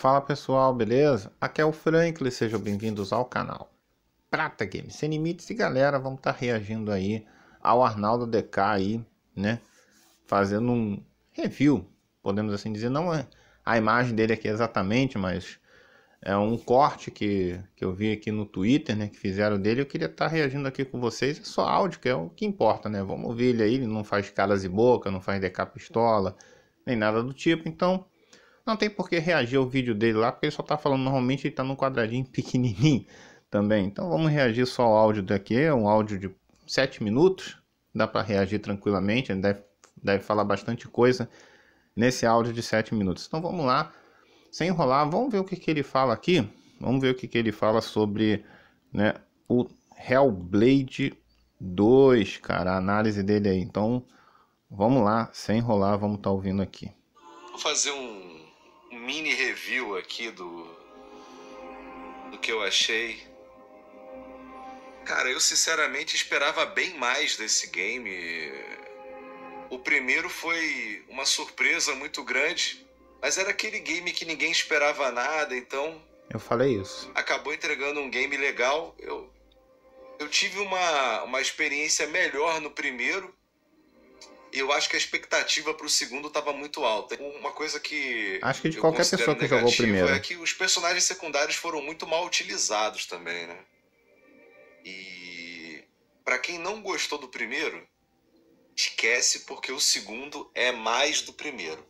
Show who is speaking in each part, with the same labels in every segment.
Speaker 1: Fala pessoal, beleza? Aqui é o Franklin, sejam bem-vindos ao canal Prata Games Sem Limites e galera, vamos estar tá reagindo aí ao Arnaldo DK aí, né? Fazendo um review, podemos assim dizer, não é a imagem dele aqui exatamente, mas é um corte que, que eu vi aqui no Twitter, né, que fizeram dele, eu queria estar tá reagindo aqui com vocês, é só áudio que é o que importa, né? Vamos ver ele aí, ele não faz caras e boca, não faz DK pistola, nem nada do tipo, então não tem por que reagir ao vídeo dele lá, porque ele só tá falando normalmente e tá num quadradinho pequenininho também. Então vamos reagir só ao áudio daqui, é um áudio de 7 minutos, dá para reagir tranquilamente, ele deve, deve falar bastante coisa nesse áudio de 7 minutos. Então vamos lá, sem enrolar, vamos ver o que, que ele fala aqui, vamos ver o que, que ele fala sobre né, o Hellblade 2, cara, a análise dele aí. Então vamos lá, sem enrolar, vamos estar tá ouvindo aqui.
Speaker 2: Vou fazer um mini review aqui do, do que eu achei. Cara, eu sinceramente esperava bem mais desse game. O primeiro foi uma surpresa muito grande, mas era aquele game que ninguém esperava nada, então.
Speaker 1: Eu falei isso.
Speaker 2: Acabou entregando um game legal. Eu, eu tive uma, uma experiência melhor no primeiro, eu acho que a expectativa para o segundo estava muito alta. Uma coisa que. Acho que de qualquer pessoa que jogou o primeiro. É que os personagens secundários foram muito mal utilizados também, né? E. Para quem não gostou do primeiro, esquece, porque o segundo é mais do primeiro.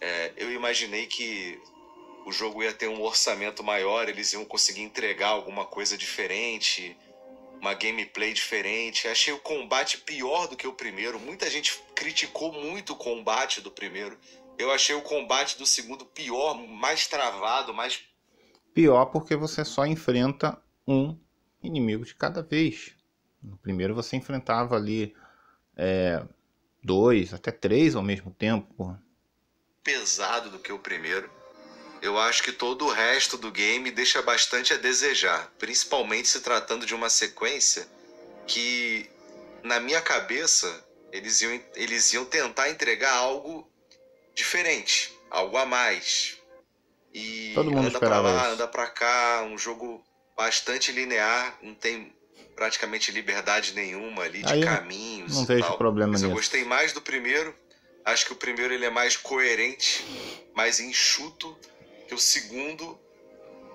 Speaker 2: É, eu imaginei que o jogo ia ter um orçamento maior, eles iam conseguir entregar alguma coisa diferente uma gameplay diferente. Achei o combate pior do que o primeiro. Muita gente criticou muito o combate do primeiro. Eu achei o combate do segundo pior, mais travado, mais.
Speaker 1: Pior porque você só enfrenta um inimigo de cada vez. No primeiro você enfrentava ali é, dois, até três ao mesmo tempo.
Speaker 2: Pesado do que o primeiro eu acho que todo o resto do game deixa bastante a desejar, principalmente se tratando de uma sequência que, na minha cabeça, eles iam, eles iam tentar entregar algo diferente, algo a mais.
Speaker 1: E Todo mundo anda pra lá, isso.
Speaker 2: anda pra cá, um jogo bastante linear, não tem praticamente liberdade nenhuma ali de Aí caminhos.
Speaker 1: Não vejo problema Mas nisso. Eu gostei
Speaker 2: mais do primeiro. Acho que o primeiro ele é mais coerente, mais enxuto o segundo,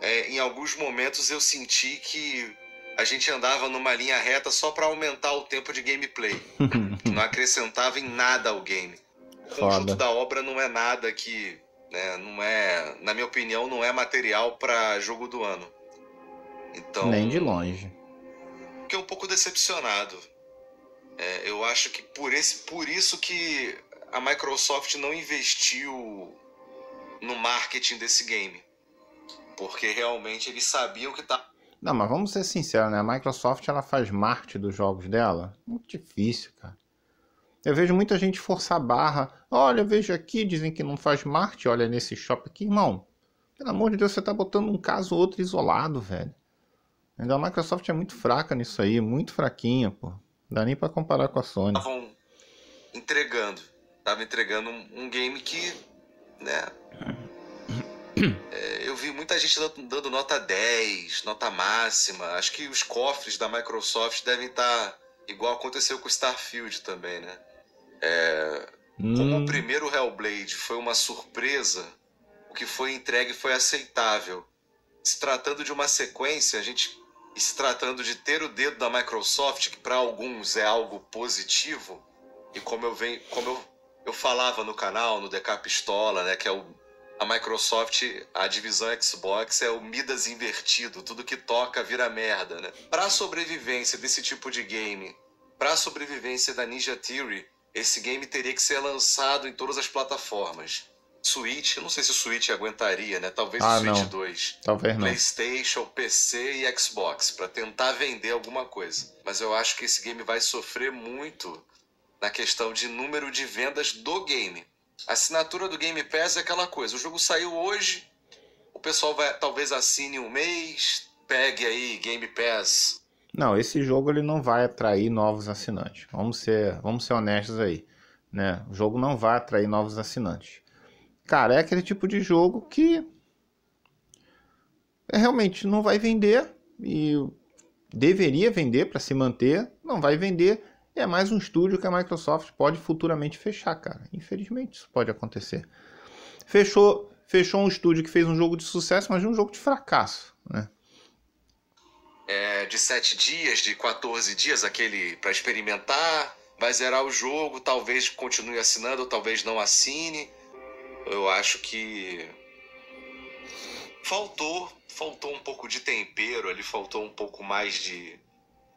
Speaker 2: é, em alguns momentos eu senti que a gente andava numa linha reta só para aumentar o tempo de gameplay.
Speaker 1: não
Speaker 2: acrescentava em nada ao game. O conjunto Foda. da obra não é nada que, né, não é, na minha opinião, não é material para jogo do ano. Então,
Speaker 1: nem de longe.
Speaker 2: Fiquei um pouco decepcionado. É, eu acho que por, esse, por isso que a Microsoft não investiu no marketing desse game. Porque realmente eles sabiam que tá.
Speaker 1: Não, mas vamos ser sinceros, né? A Microsoft ela faz Marte dos jogos dela? Muito difícil, cara. Eu vejo muita gente forçar a barra. Olha, eu vejo aqui, dizem que não faz Marte, olha nesse shopping aqui, irmão. Pelo amor de Deus, você tá botando um caso ou outro isolado, velho. Ainda a Microsoft é muito fraca nisso aí, muito fraquinha, pô. Não dá nem pra comparar com a Sony. Estavam
Speaker 2: entregando. Tava entregando um game que né? É, eu vi muita gente dando nota 10, nota máxima. Acho que os cofres da Microsoft devem estar tá igual aconteceu com Starfield também, né? É, Como o hum. primeiro Hellblade foi uma surpresa, o que foi entregue foi aceitável. Se tratando de uma sequência, a gente e se tratando de ter o dedo da Microsoft, que para alguns é algo positivo, e como eu venho, como eu eu falava no canal, no DK Pistola, né, que é o, a Microsoft, a divisão Xbox é o Midas invertido, tudo que toca vira merda, né? Para sobrevivência desse tipo de game, para sobrevivência da Ninja Theory, esse game teria que ser lançado em todas as plataformas. Switch, não sei se o Switch aguentaria, né? Talvez ah, o Switch não. 2. Talvez não. PlayStation, PC e Xbox, para tentar vender alguma coisa. Mas eu acho que esse game vai sofrer muito na questão de número de vendas do game. A assinatura do Game Pass é aquela coisa. O jogo saiu hoje, o pessoal vai talvez assine um mês, pegue aí Game Pass.
Speaker 1: Não, esse jogo ele não vai atrair novos assinantes. Vamos ser, vamos ser honestos aí, né? O jogo não vai atrair novos assinantes. Cara, é aquele tipo de jogo que é realmente não vai vender e deveria vender para se manter, não vai vender é mais um estúdio que a Microsoft pode futuramente fechar, cara. Infelizmente isso pode acontecer. Fechou, fechou um estúdio que fez um jogo de sucesso, mas de um jogo de fracasso, né?
Speaker 2: É, de sete dias, de 14 dias, aquele para experimentar, vai zerar o jogo, talvez continue assinando, talvez não assine. Eu acho que faltou, faltou um pouco de tempero ali, faltou um pouco mais de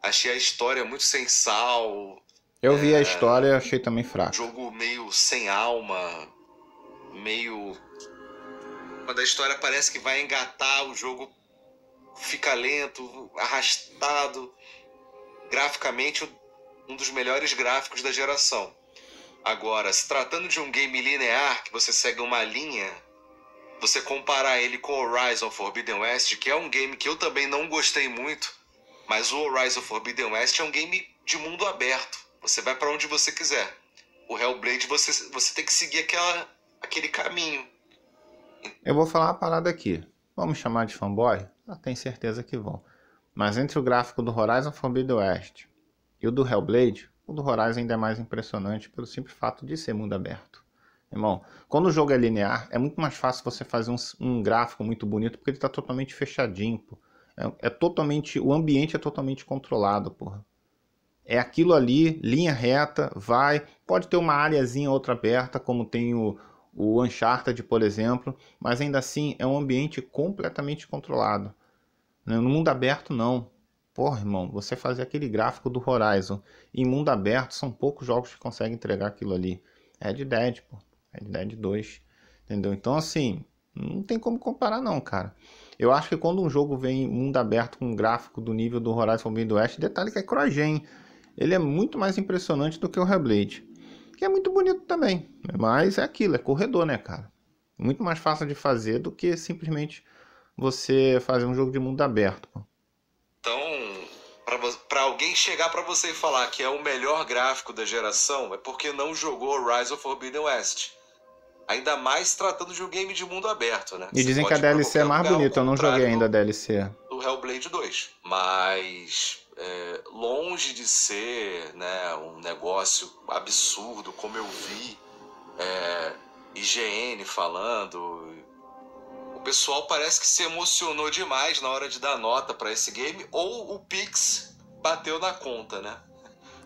Speaker 2: Achei a história muito sem sal.
Speaker 1: Eu vi é, a história, achei também
Speaker 2: fraco. Jogo meio sem alma, meio. Quando a história parece que vai engatar, o jogo fica lento, arrastado. Graficamente, um dos melhores gráficos da geração. Agora, se tratando de um game linear, que você segue uma linha, você comparar ele com Horizon Forbidden West, que é um game que eu também não gostei muito mas o Horizon Forbidden West é um game de mundo aberto. Você vai para onde você quiser. O Hellblade, você, você tem que seguir aquela, aquele caminho.
Speaker 1: Eu vou falar uma parada aqui. Vamos chamar de fanboy? Ah, tenho certeza que vão. Mas entre o gráfico do Horizon Forbidden West e o do Hellblade, o do Horizon ainda é mais impressionante pelo simples fato de ser mundo aberto. Irmão, quando o jogo é linear, é muito mais fácil você fazer um, um gráfico muito bonito porque ele está totalmente fechadinho. Pô. É, é totalmente. O ambiente é totalmente controlado, porra. É aquilo ali, linha reta, vai. Pode ter uma áreazinha outra aberta, como tem o, o Uncharted, por exemplo, mas ainda assim é um ambiente completamente controlado. Né, no mundo aberto, não. Porra, irmão, você fazer aquele gráfico do Horizon em mundo aberto, são poucos jogos que conseguem entregar aquilo ali. É de Dead, pô. de Dead 2. Entendeu? Então, assim, não tem como comparar, não, cara. Eu acho que quando um jogo vem mundo aberto com um gráfico do nível do Horizon Forbidden West, detalhe que é CryGen, ele é muito mais impressionante do que o Hellblade. Que é muito bonito também, mas é aquilo, é corredor, né, cara? Muito mais fácil de fazer do que simplesmente você fazer um jogo de mundo aberto.
Speaker 2: Então, para alguém chegar para você e falar que é o melhor gráfico da geração, é porque não jogou Horizon Forbidden West. Ainda mais tratando de um game de mundo aberto, né? E dizem que a DLC é mais bonita,
Speaker 1: eu não joguei ainda a DLC.
Speaker 2: Do Hellblade 2. Mas é, longe de ser né, um negócio absurdo, como eu vi é, IGN falando. O pessoal parece que se emocionou demais na hora de dar nota para esse game, ou o Pix bateu na conta, né?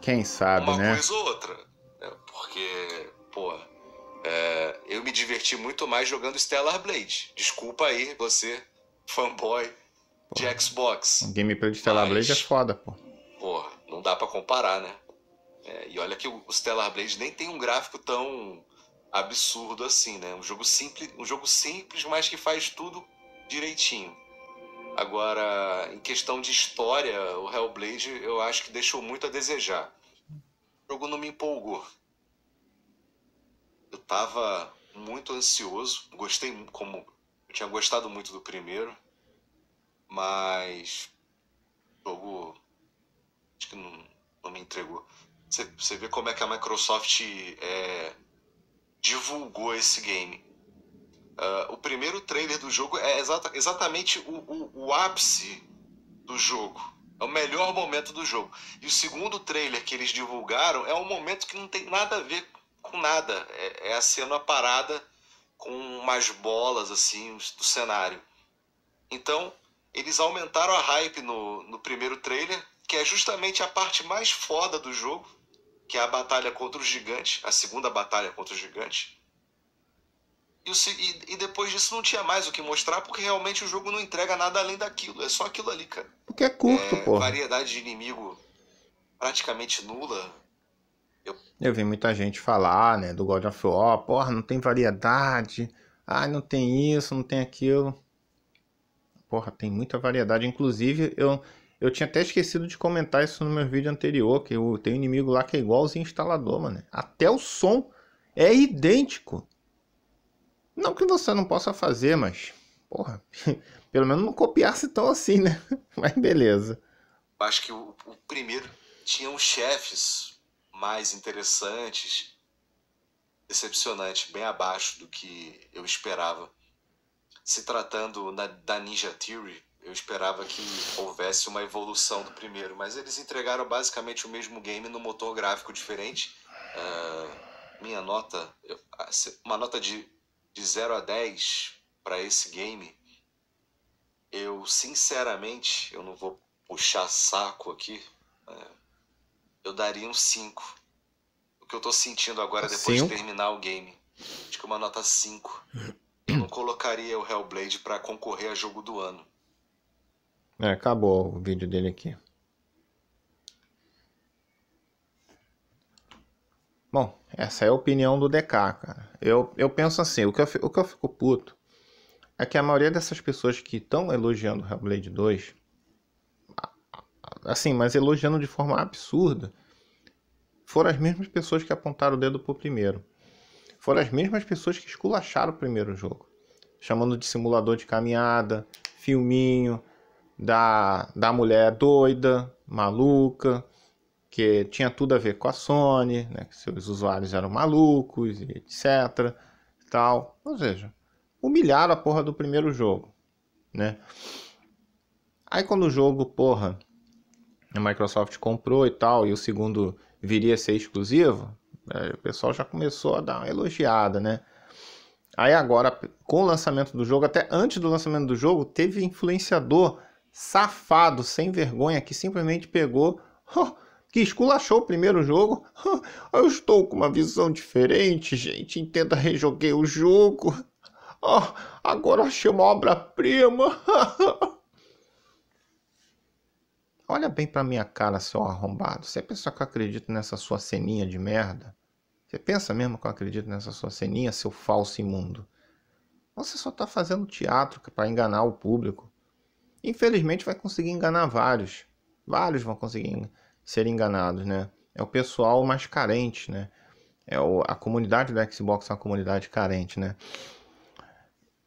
Speaker 1: Quem sabe, Uma né? Uma coisa
Speaker 2: ou outra. Né? Porque, pô é, eu me diverti muito mais jogando Stellar Blade. Desculpa aí, você, fanboy de Xbox.
Speaker 1: O gameplay de Stellar Mas, Blade é foda, pô.
Speaker 2: Pô, não dá para comparar, né? É, e olha que o Stellar Blade nem tem um gráfico tão absurdo assim, né? Um jogo simples, um jogo simples, mas que faz tudo direitinho. Agora, em questão de história, o Hellblade eu acho que deixou muito a desejar. O jogo não me empolgou eu tava muito ansioso. Gostei como eu tinha gostado muito do primeiro, mas o jogo acho que não, não me entregou. Você, você vê como é que a Microsoft é, divulgou esse game. Uh, o primeiro trailer do jogo é exata, exatamente o, o, o ápice do jogo. É o melhor momento do jogo. E o segundo trailer que eles divulgaram é um momento que não tem nada a ver com nada. É, é a cena parada com umas bolas assim do cenário. Então, eles aumentaram a hype no, no primeiro trailer, que é justamente a parte mais foda do jogo, que é a batalha contra o gigante, a segunda batalha contra o gigante. E, o, e, e depois disso não tinha mais o que mostrar, porque realmente o jogo não entrega nada além daquilo. É só aquilo ali, cara. Porque é curto, é, pô. Variedade de inimigo
Speaker 1: praticamente nula. Eu... eu vi muita gente falar, né, do God of War, porra, não tem variedade, ai, não tem isso, não tem aquilo. Porra, tem muita variedade. Inclusive, eu, eu tinha até esquecido de comentar isso no meu vídeo anterior, que eu tenho inimigo lá que é igualzinho instalador, mano. Até o som é idêntico. Não que você não possa fazer, mas. Porra, pelo menos não copiasse tão assim, né? Mas beleza.
Speaker 2: Acho que o, o primeiro tinha os chefes mais interessantes, decepcionante, bem abaixo do que eu esperava. Se tratando na, da Ninja Theory, eu esperava que houvesse uma evolução do primeiro, mas eles entregaram basicamente o mesmo game no motor gráfico diferente. Uh, minha nota, uma nota de, de 0 a 10 para esse game, eu sinceramente, eu não vou puxar saco aqui, uh, eu daria um 5. O que eu tô sentindo agora depois cinco? de terminar o game. Acho que uma nota 5. Eu não colocaria o Hellblade para concorrer a jogo do ano.
Speaker 1: É, acabou o vídeo dele aqui. Bom, essa é a opinião do DK, cara. Eu, eu penso assim, o que eu, o que eu fico puto é que a maioria dessas pessoas que estão elogiando o Hellblade 2 assim, mas elogiando de forma absurda, foram as mesmas pessoas que apontaram o dedo pro primeiro. Foram as mesmas pessoas que esculacharam o primeiro jogo. Chamando de simulador de caminhada, filminho, da, da mulher doida, maluca, que tinha tudo a ver com a Sony, né, que seus usuários eram malucos, e etc. Tal. Ou seja, humilharam a porra do primeiro jogo. Né? Aí quando o jogo, porra, a Microsoft comprou e tal, e o segundo viria a ser exclusivo, é, o pessoal já começou a dar uma elogiada, né? Aí agora, com o lançamento do jogo, até antes do lançamento do jogo, teve influenciador safado, sem vergonha, que simplesmente pegou, oh, que esculachou o primeiro jogo. Oh, eu estou com uma visão diferente, gente. Entenda, rejoguei o jogo. Oh, agora achei uma obra-prima. Olha bem pra minha cara, seu arrombado. Você pensa que eu acredito nessa sua ceninha de merda? Você pensa mesmo que eu acredito nessa sua ceninha, seu falso imundo? Você só tá fazendo teatro para enganar o público. Infelizmente vai conseguir enganar vários. Vários vão conseguir ser enganados, né? É o pessoal mais carente, né? É o, a comunidade da Xbox é uma comunidade carente, né?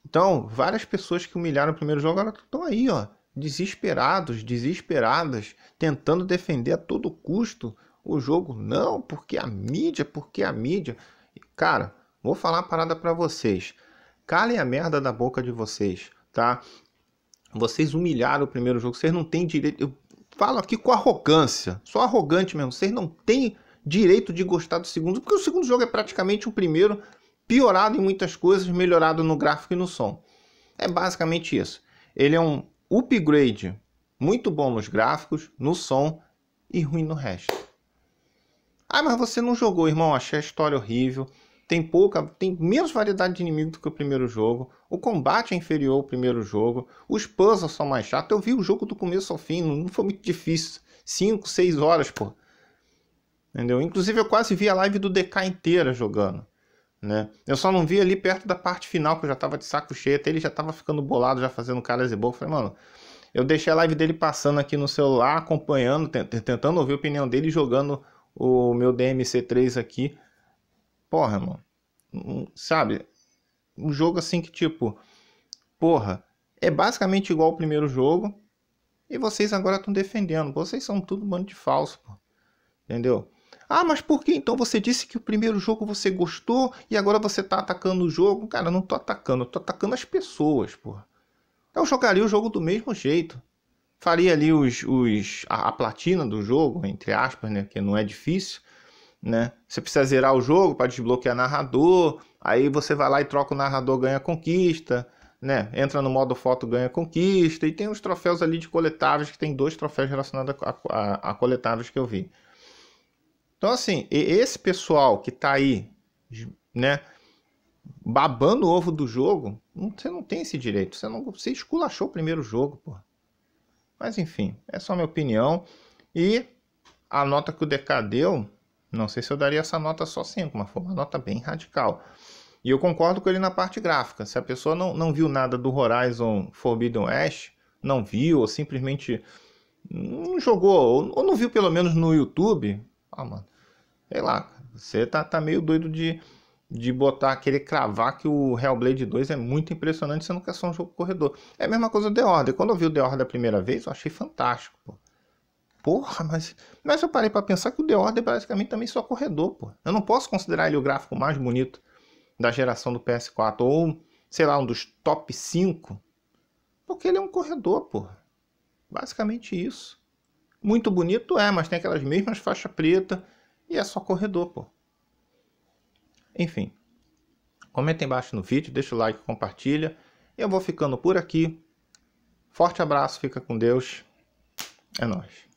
Speaker 1: Então, várias pessoas que humilharam o primeiro jogo agora estão aí, ó desesperados, desesperadas, tentando defender a todo custo o jogo. Não, porque a mídia, porque a mídia. Cara, vou falar uma parada para vocês. Calem a merda da boca de vocês, tá? Vocês humilharam o primeiro jogo, vocês não têm direito. Eu falo aqui com arrogância, sou arrogante mesmo. Vocês não têm direito de gostar do segundo, porque o segundo jogo é praticamente o primeiro, piorado em muitas coisas, melhorado no gráfico e no som. É basicamente isso. Ele é um upgrade muito bom nos gráficos, no som e ruim no resto. Ah, mas você não jogou, irmão. Achei a história horrível. Tem pouca, tem menos variedade de inimigo do que o primeiro jogo. O combate é inferior ao primeiro jogo. Os puzzles são mais chatos. Eu vi o jogo do começo ao fim, não foi muito difícil. 5, 6 horas, pô. Entendeu? Inclusive eu quase vi a live do DK inteira jogando. Né? Eu só não vi ali perto da parte final, que eu já tava de saco cheio, até ele já tava ficando bolado, já fazendo caras e boca. Falei, mano, eu deixei a live dele passando aqui no celular, acompanhando, tentando ouvir a opinião dele, jogando o meu DMC3 aqui. Porra, mano, sabe? Um jogo assim que tipo, porra, é basicamente igual ao primeiro jogo, e vocês agora estão defendendo. Vocês são tudo um bando de falso, pô. entendeu? Ah, mas por que então você disse que o primeiro jogo você gostou e agora você está atacando o jogo? Cara, eu não tô atacando, eu tô atacando as pessoas, porra. Eu jogaria o jogo do mesmo jeito. Faria ali os, os a, a, platina do jogo, entre aspas, né? Que não é difícil, né? Você precisa zerar o jogo para desbloquear narrador. Aí você vai lá e troca o narrador, ganha conquista, né? Entra no modo foto, ganha conquista. E tem uns troféus ali de coletáveis, que tem dois troféus relacionados a, a, a coletáveis que eu vi. Então, assim, esse pessoal que tá aí, né, babando o ovo do jogo, você não tem esse direito. Você, não, você esculachou o primeiro jogo, pô. Mas, enfim, é só minha opinião. E a nota que o DK deu, não sei se eu daria essa nota só 5, mas foi uma nota bem radical. E eu concordo com ele na parte gráfica. Se a pessoa não, não viu nada do Horizon Forbidden West, não viu, ou simplesmente não jogou, ou, ou não viu pelo menos no YouTube, ah, mano, Sei lá, você tá, tá meio doido de, de botar, querer cravar que o Hellblade 2 é muito impressionante, sendo que é só um jogo corredor. É a mesma coisa do The Order. Quando eu vi o The Order a primeira vez, eu achei fantástico, pô. Porra, mas, mas eu parei para pensar que o The Order é basicamente também só corredor, pô. Eu não posso considerar ele o gráfico mais bonito da geração do PS4, ou, sei lá, um dos top 5, porque ele é um corredor, pô. Basicamente isso. Muito bonito é, mas tem aquelas mesmas faixas preta, e é só corredor, pô. Enfim, comenta embaixo no vídeo, deixa o like, compartilha. Eu vou ficando por aqui. Forte abraço, fica com Deus.
Speaker 2: É nóis.